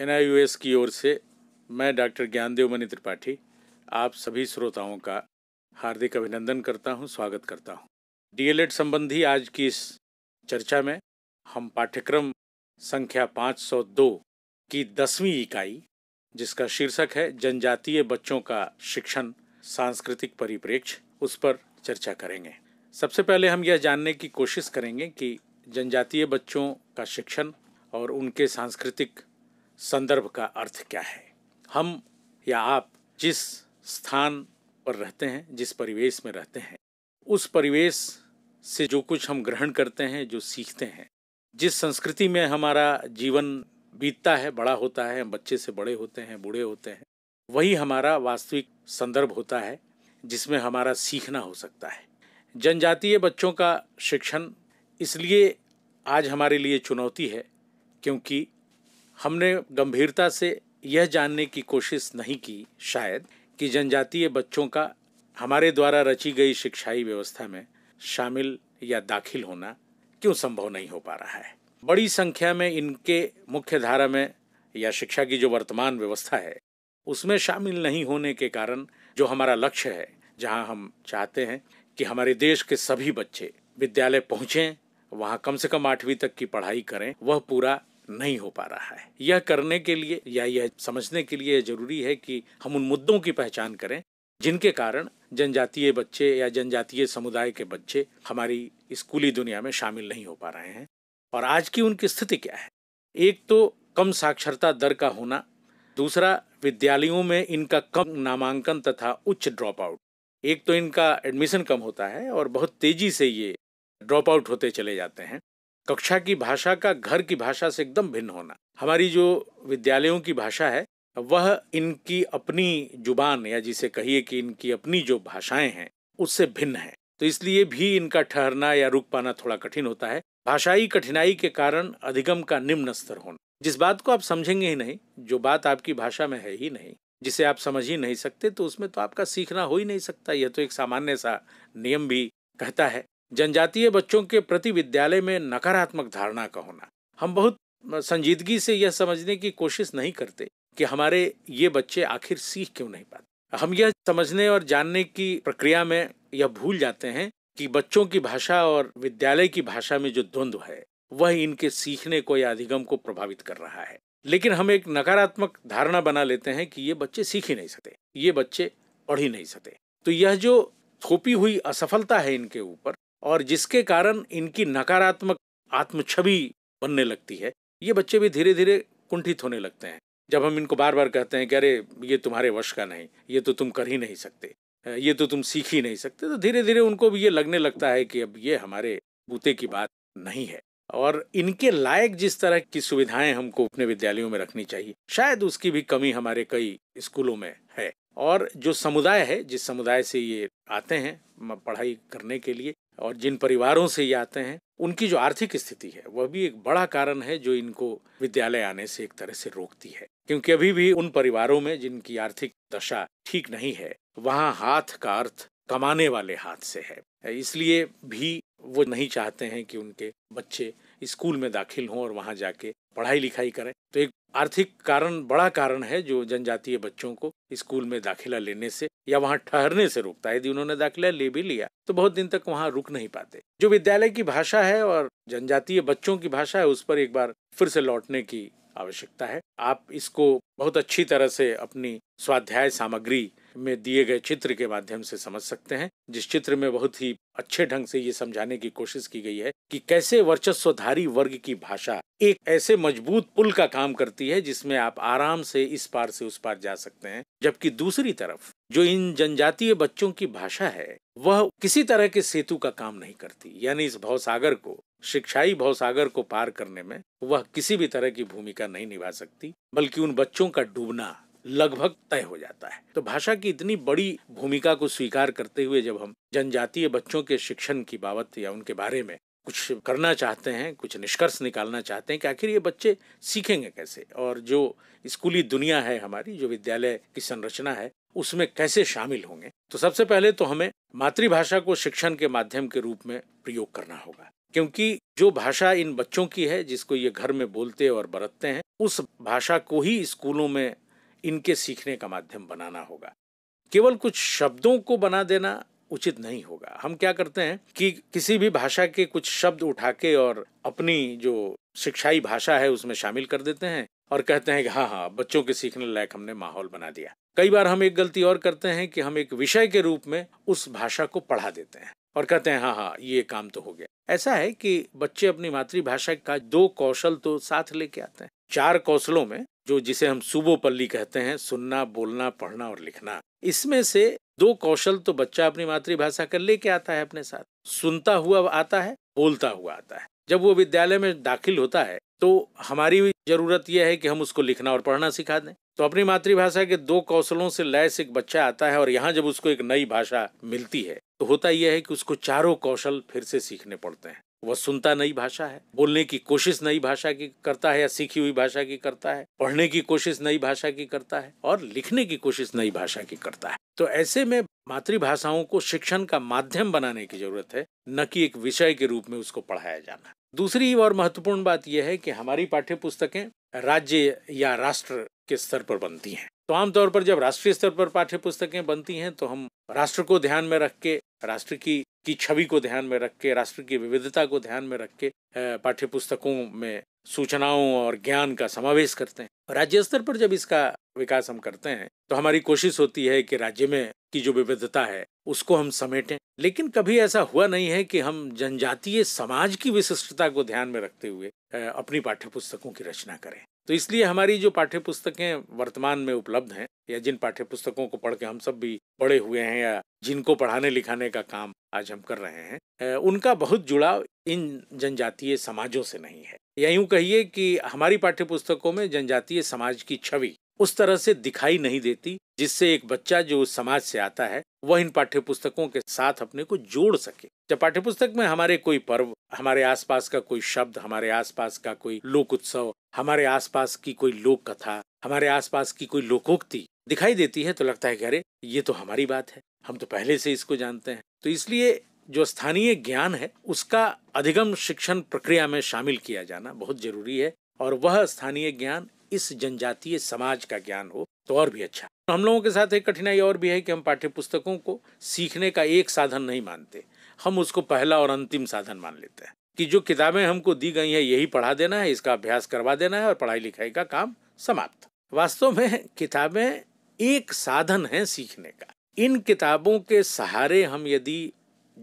N की ओर से मैं डॉक्टर ज्ञानदेव मणि त्रिपाठी आप सभी श्रोताओं का हार्दिक अभिनंदन करता हूं, स्वागत करता हूं। डीएलएड संबंधी आज की इस चर्चा में हम पाठ्यक्रम संख्या 502 की दसवीं इकाई जिसका शीर्षक है जनजातीय बच्चों का शिक्षण सांस्कृतिक परिप्रेक्ष्य उस पर चर्चा करेंगे सबसे पहले हम यह जानने की कोशिश करेंगे कि जनजातीय बच्चों का शिक्षण और उनके सांस्कृतिक संदर्भ का अर्थ क्या है हम या आप जिस स्थान पर रहते हैं जिस परिवेश में रहते हैं उस परिवेश से जो कुछ हम ग्रहण करते हैं जो सीखते हैं जिस संस्कृति में हमारा जीवन बीतता है बड़ा होता है हम बच्चे से बड़े होते हैं बूढ़े होते हैं वही हमारा वास्तविक संदर्भ होता है जिसमें हमारा सीखना हो सकता है जनजातीय बच्चों का शिक्षण इसलिए आज हमारे लिए चुनौती है क्योंकि हमने गंभीरता से यह जानने की कोशिश नहीं की शायद कि जनजातीय बच्चों का हमारे द्वारा रची गई शिक्षाई व्यवस्था में शामिल या दाखिल होना क्यों संभव नहीं हो पा रहा है बड़ी संख्या में इनके मुख्य धारा में या शिक्षा की जो वर्तमान व्यवस्था है उसमें शामिल नहीं होने के कारण जो हमारा लक्ष्य है जहां हम चाहते हैं कि हमारे देश के सभी बच्चे विद्यालय पहुंचे वहां कम से कम आठवीं तक की पढ़ाई करें वह पूरा नहीं हो पा रहा है यह करने के लिए या यह समझने के लिए जरूरी है कि हम उन मुद्दों की पहचान करें जिनके कारण जनजातीय बच्चे या जनजातीय समुदाय के बच्चे हमारी स्कूली दुनिया में शामिल नहीं हो पा रहे हैं और आज की उनकी स्थिति क्या है एक तो कम साक्षरता दर का होना दूसरा विद्यालयों में इनका कम नामांकन तथा उच्च ड्रॉप आउट एक तो इनका एडमिशन कम होता है और बहुत तेजी से ये ड्रॉप आउट होते चले जाते हैं कक्षा की भाषा का घर की भाषा से एकदम भिन्न होना हमारी जो विद्यालयों की भाषा है वह इनकी अपनी जुबान या जिसे कहिए कि इनकी अपनी जो भाषाएं हैं उससे भिन्न है तो इसलिए भी इनका ठहरना या रुक पाना थोड़ा कठिन होता है भाषाई कठिनाई के कारण अधिगम का निम्न स्तर होना जिस बात को आप समझेंगे ही नहीं जो बात आपकी भाषा में है ही नहीं जिसे आप समझ ही नहीं सकते तो उसमें तो आपका सीखना हो ही नहीं सकता यह तो एक सामान्य सा नियम भी कहता है जनजातीय बच्चों के प्रति विद्यालय में नकारात्मक धारणा का होना हम बहुत संजीदगी से यह समझने की कोशिश नहीं करते कि हमारे ये बच्चे आखिर सीख क्यों नहीं पाते हम यह समझने और जानने की प्रक्रिया में यह भूल जाते हैं कि बच्चों की भाषा और विद्यालय की भाषा में जो द्वंद्व है वह इनके सीखने को या अधिगम को प्रभावित कर रहा है लेकिन हम एक नकारात्मक धारणा बना लेते हैं कि ये बच्चे सीख ही नहीं सकते ये बच्चे पढ़ ही नहीं सकते तो यह जो थोपी हुई असफलता है इनके ऊपर और जिसके कारण इनकी नकारात्मक आत्म छवि बनने लगती है ये बच्चे भी धीरे धीरे कुंठित होने लगते हैं जब हम इनको बार बार कहते हैं कि अरे ये तुम्हारे वश का नहीं ये तो तुम कर ही नहीं सकते ये तो तुम सीख ही नहीं सकते तो धीरे धीरे उनको भी ये लगने लगता है कि अब ये हमारे बूते की बात नहीं है और इनके लायक जिस तरह की सुविधाएं हमको अपने विद्यालयों में रखनी चाहिए शायद उसकी भी कमी हमारे कई स्कूलों में है और जो समुदाय है जिस समुदाय से ये आते हैं पढ़ाई करने के लिए और जिन परिवारों से ये आते हैं उनकी जो आर्थिक स्थिति है वह भी एक बड़ा कारण है जो इनको विद्यालय आने से एक तरह से रोकती है क्योंकि अभी भी उन परिवारों में जिनकी आर्थिक दशा ठीक नहीं है वहाँ हाथ का अर्थ कमाने वाले हाथ से है इसलिए भी वो नहीं चाहते हैं कि उनके बच्चे स्कूल में दाखिल हों और वहाँ जाके पढ़ाई लिखाई करें तो एक आर्थिक कारण बड़ा कारण है जो जनजातीय बच्चों को स्कूल में दाखिला लेने से या वहाँ ठहरने से रोकता है यदि उन्होंने दाखिला ले भी लिया तो बहुत दिन तक वहाँ रुक नहीं पाते जो विद्यालय की भाषा है और जनजातीय बच्चों की भाषा है उस पर एक बार फिर से लौटने की आवश्यकता है आप इसको बहुत अच्छी तरह से अपनी स्वाध्याय सामग्री में दिए गए चित्र के माध्यम से समझ सकते हैं जिस चित्र में बहुत ही अच्छे ढंग से ये समझाने की कोशिश की गई है कि कैसे वर्चस्वधारी वर्ग की भाषा एक ऐसे मजबूत पुल का काम करती है जिसमें आप आराम से इस पार से उस पार जा सकते हैं जबकि दूसरी तरफ जो इन जनजातीय बच्चों की भाषा है वह किसी तरह के सेतु का काम नहीं करती यानी इस भवसागर को शिक्षाई भवसागर को पार करने में वह किसी भी तरह की भूमिका नहीं निभा सकती बल्कि उन बच्चों का डूबना लगभग तय हो जाता है तो भाषा की इतनी बड़ी भूमिका को स्वीकार करते हुए जब हम जनजातीय बच्चों के शिक्षण की बाबत या उनके बारे में कुछ करना चाहते हैं कुछ निष्कर्ष निकालना चाहते हैं कि आखिर ये बच्चे सीखेंगे कैसे और जो स्कूली दुनिया है हमारी जो विद्यालय की संरचना है उसमें कैसे शामिल होंगे तो सबसे पहले तो हमें मातृभाषा को शिक्षण के माध्यम के रूप में प्रयोग करना होगा क्योंकि जो भाषा इन बच्चों की है जिसको ये घर में बोलते और बरतते हैं उस भाषा को ही स्कूलों में इनके सीखने का माध्यम बनाना होगा केवल कुछ शब्दों को बना देना उचित नहीं होगा हम क्या करते हैं कि किसी भी भाषा के कुछ शब्द उठा के और अपनी जो शिक्षाई भाषा है उसमें शामिल कर देते हैं और कहते हैं कि हाँ हाँ बच्चों के सीखने लायक हमने माहौल बना दिया कई बार हम एक गलती और करते हैं कि हम एक विषय के रूप में उस भाषा को पढ़ा देते हैं और कहते हैं हाँ हाँ ये काम तो हो गया ऐसा है कि बच्चे अपनी मातृभाषा का दो कौशल तो साथ लेके आते हैं चार कौशलों में जो जिसे हम पल्ली कहते हैं सुनना बोलना पढ़ना और लिखना इसमें से दो कौशल तो बच्चा अपनी मातृभाषा का लेके आता है अपने साथ सुनता हुआ आता है बोलता हुआ आता है जब वो विद्यालय में दाखिल होता है तो हमारी जरूरत यह है कि हम उसको लिखना और पढ़ना सिखा दें तो अपनी मातृभाषा के दो कौशलों से लैस एक बच्चा आता है और यहाँ जब उसको एक नई भाषा मिलती है तो होता यह है कि उसको चारों कौशल फिर से सीखने पड़ते हैं वह सुनता नई भाषा है बोलने की कोशिश नई भाषा की करता है या सीखी हुई भाषा की करता है पढ़ने की कोशिश नई भाषा की करता है और लिखने की कोशिश नई भाषा की करता है तो ऐसे में मातृभाषाओं को शिक्षण का माध्यम बनाने की जरूरत है न कि एक विषय के रूप में उसको पढ़ाया जाना दूसरी और महत्वपूर्ण बात यह है कि हमारी पाठ्य पुस्तकें राज्य या राष्ट्र के स्तर पर बनती हैं तो आमतौर पर जब राष्ट्रीय स्तर पर पाठ्य पुस्तकें बनती हैं तो हम राष्ट्र को ध्यान में रख के राष्ट्र की की छवि को ध्यान में रख के राष्ट्र की विविधता को ध्यान में रख के पाठ्य पुस्तकों में सूचनाओं और ज्ञान का समावेश करते हैं राज्य स्तर पर जब इसका विकास हम करते हैं तो हमारी कोशिश होती है कि राज्य में की जो विविधता है उसको हम समेटें लेकिन कभी ऐसा हुआ नहीं है कि हम जनजातीय समाज की विशिष्टता को ध्यान में रखते हुए अपनी पाठ्य पुस्तकों की रचना करें तो इसलिए हमारी जो पाठ्य पुस्तकें वर्तमान में उपलब्ध हैं या जिन पाठ्य पुस्तकों को पढ़ के हम सब भी बड़े हुए हैं या जिनको पढ़ाने लिखाने का काम आज हम कर रहे हैं उनका बहुत जुड़ाव इन जनजातीय समाजों से नहीं है या यूं कहिए कि हमारी पाठ्य पुस्तकों में जनजातीय समाज की छवि उस तरह से दिखाई नहीं देती जिससे एक बच्चा जो समाज से आता है वह इन पाठ्य पुस्तकों के साथ अपने को जोड़ सके जब पाठ्य पुस्तक में हमारे कोई पर्व हमारे आसपास का कोई शब्द हमारे आसपास का कोई लोक उत्सव हमारे आसपास की कोई लोक कथा हमारे आसपास की कोई लोकोक्ति दिखाई देती है तो लगता है कि अरे ये तो हमारी बात है हम तो पहले से इसको जानते हैं तो इसलिए जो स्थानीय ज्ञान है उसका अधिगम शिक्षण प्रक्रिया में शामिल किया जाना बहुत जरूरी है और वह स्थानीय ज्ञान इस जनजातीय समाज का ज्ञान हो तो और भी अच्छा हम लोगों के साथ एक कठिनाई और भी है कि हम पाठ्य पुस्तकों को सीखने का एक साधन नहीं मानते हम उसको पहला और अंतिम साधन मान लेते हैं कि जो किताबें हमको दी गई हैं यही पढ़ा देना है इसका अभ्यास करवा देना है और पढ़ाई लिखाई का काम समाप्त वास्तव में किताबें एक साधन है सीखने का इन किताबों के सहारे हम यदि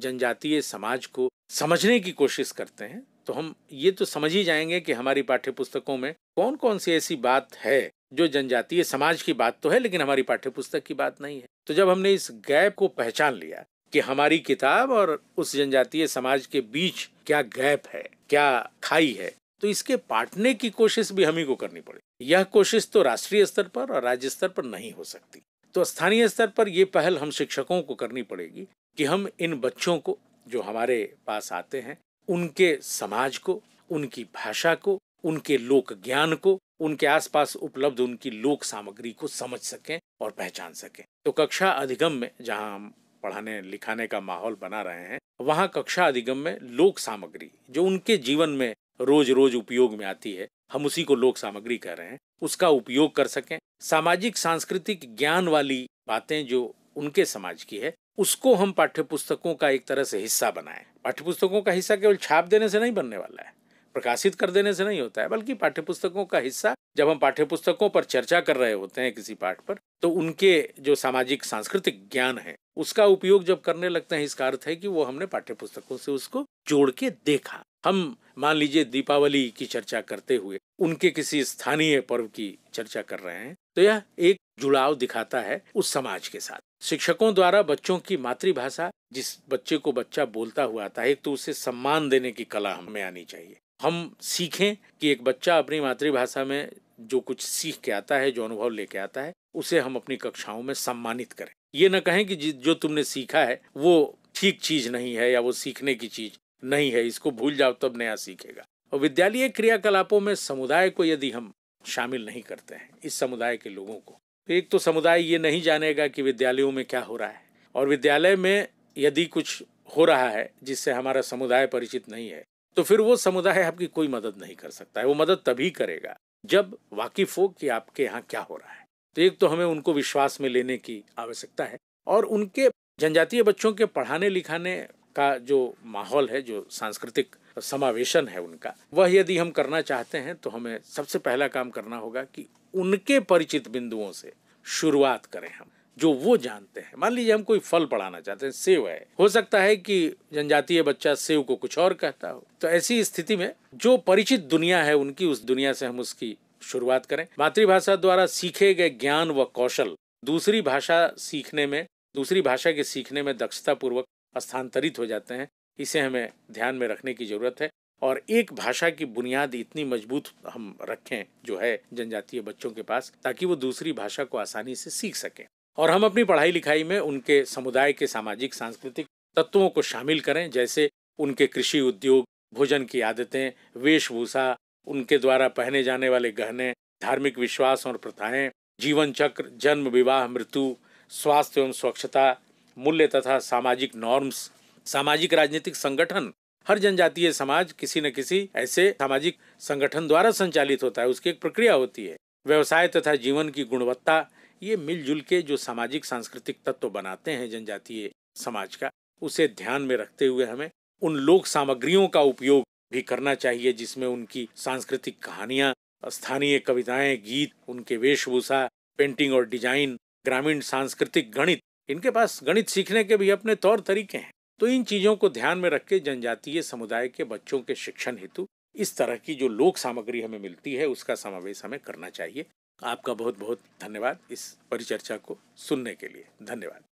जनजातीय समाज को समझने की कोशिश करते हैं तो हम ये तो समझ ही जाएंगे कि हमारी पाठ्य पुस्तकों में कौन कौन सी ऐसी बात है जो जनजातीय समाज की बात तो है लेकिन हमारी पाठ्य पुस्तक की बात नहीं है तो जब हमने इस गैप को पहचान लिया कि हमारी किताब और उस जनजातीय समाज के बीच क्या गैप है क्या खाई है तो इसके पाटने की कोशिश भी हम ही को करनी पड़ेगी यह कोशिश तो राष्ट्रीय स्तर पर और राज्य स्तर पर नहीं हो सकती तो स्थानीय स्तर पर यह पहल हम शिक्षकों को करनी पड़ेगी कि हम इन बच्चों को जो हमारे पास आते हैं उनके समाज को उनकी भाषा को उनके लोक ज्ञान को उनके आसपास उपलब्ध उनकी लोक सामग्री को समझ सकें और पहचान सकें तो कक्षा अधिगम में जहां हम पढ़ाने लिखाने का माहौल बना रहे हैं वहाँ कक्षा अधिगम में लोक सामग्री जो उनके जीवन में रोज रोज उपयोग में आती है हम उसी को लोक सामग्री कह रहे हैं उसका उपयोग कर सकें सामाजिक सांस्कृतिक ज्ञान वाली बातें जो उनके समाज की है उसको हम पाठ्य पुस्तकों का एक तरह से हिस्सा बनाएं पाठ्य पुस्तकों का हिस्सा केवल छाप देने से नहीं बनने वाला है प्रकाशित कर देने से नहीं होता है बल्कि पाठ्य पुस्तकों का हिस्सा जब हम पाठ्य पुस्तकों पर चर्चा कर रहे होते हैं किसी पाठ पर तो उनके जो सामाजिक सांस्कृतिक ज्ञान है उसका उपयोग जब करने लगते हैं इसका अर्थ है कि वो हमने पाठ्य पुस्तकों से उसको जोड़ के देखा हम मान लीजिए दीपावली की चर्चा करते हुए उनके किसी स्थानीय पर्व की चर्चा कर रहे हैं तो यह एक जुड़ाव दिखाता है उस समाज के साथ शिक्षकों द्वारा बच्चों की मातृभाषा जिस बच्चे को बच्चा बोलता हुआ आता है तो उसे सम्मान देने की कला हमें आनी चाहिए हम सीखें कि एक बच्चा अपनी मातृभाषा में जो कुछ सीख के आता है जो अनुभव लेके आता है उसे हम अपनी कक्षाओं में सम्मानित करें ये न कहें कि जो तुमने सीखा है वो ठीक चीज नहीं है या वो सीखने की चीज नहीं है इसको भूल जाओ तब नया सीखेगा और विद्यालय क्रियाकलापों में समुदाय को यदि हम शामिल नहीं करते हैं इस समुदाय के लोगों को एक तो समुदाय ये नहीं जानेगा कि विद्यालयों में क्या हो रहा है और विद्यालय में यदि कुछ हो रहा है जिससे हमारा समुदाय परिचित नहीं है तो फिर वो समुदाय आपकी कोई मदद नहीं कर सकता है वो मदद तभी करेगा जब वाकिफ हो कि आपके यहाँ क्या हो रहा है तो एक तो हमें उनको विश्वास में लेने की आवश्यकता है और उनके जनजातीय बच्चों के पढ़ाने लिखाने का जो माहौल है जो सांस्कृतिक समावेशन है उनका वह यदि हम करना चाहते हैं तो हमें सबसे पहला काम करना होगा कि उनके परिचित बिंदुओं से शुरुआत करें हम जो वो जानते हैं मान लीजिए हम कोई फल पढ़ाना चाहते हैं सेव है हो सकता है कि जनजातीय बच्चा सेव को कुछ और कहता हो तो ऐसी स्थिति में जो परिचित दुनिया है उनकी उस दुनिया से हम उसकी शुरुआत करें मातृभाषा द्वारा सीखे गए ज्ञान व कौशल दूसरी भाषा सीखने में दूसरी भाषा के सीखने में दक्षता पूर्वक स्थानांतरित हो जाते हैं इसे हमें ध्यान में रखने की ज़रूरत है और एक भाषा की बुनियाद इतनी मजबूत हम रखें जो है जनजातीय बच्चों के पास ताकि वो दूसरी भाषा को आसानी से सीख सकें और हम अपनी पढ़ाई लिखाई में उनके समुदाय के सामाजिक सांस्कृतिक तत्वों को शामिल करें जैसे उनके कृषि उद्योग भोजन की आदतें वेशभूषा उनके द्वारा पहने जाने वाले गहने धार्मिक विश्वास और प्रथाएं जीवन चक्र जन्म विवाह मृत्यु स्वास्थ्य एवं स्वच्छता मूल्य तथा सामाजिक नॉर्म्स सामाजिक राजनीतिक संगठन हर जनजातीय समाज किसी न किसी ऐसे सामाजिक संगठन द्वारा संचालित होता है उसकी एक प्रक्रिया होती है व्यवसाय तथा जीवन की गुणवत्ता ये मिलजुल के जो सामाजिक सांस्कृतिक तत्व बनाते हैं जनजातीय समाज का उसे ध्यान में रखते हुए हमें उन लोक सामग्रियों का उपयोग भी करना चाहिए जिसमें उनकी सांस्कृतिक कहानियां स्थानीय कविताएं गीत उनके वेशभूषा पेंटिंग और डिजाइन ग्रामीण सांस्कृतिक गणित इनके पास गणित सीखने के भी अपने तौर तरीके हैं तो इन चीजों को ध्यान में रख के जनजातीय समुदाय के बच्चों के शिक्षण हेतु इस तरह की जो लोक सामग्री हमें मिलती है उसका समावेश हमें करना चाहिए आपका बहुत बहुत धन्यवाद इस परिचर्चा को सुनने के लिए धन्यवाद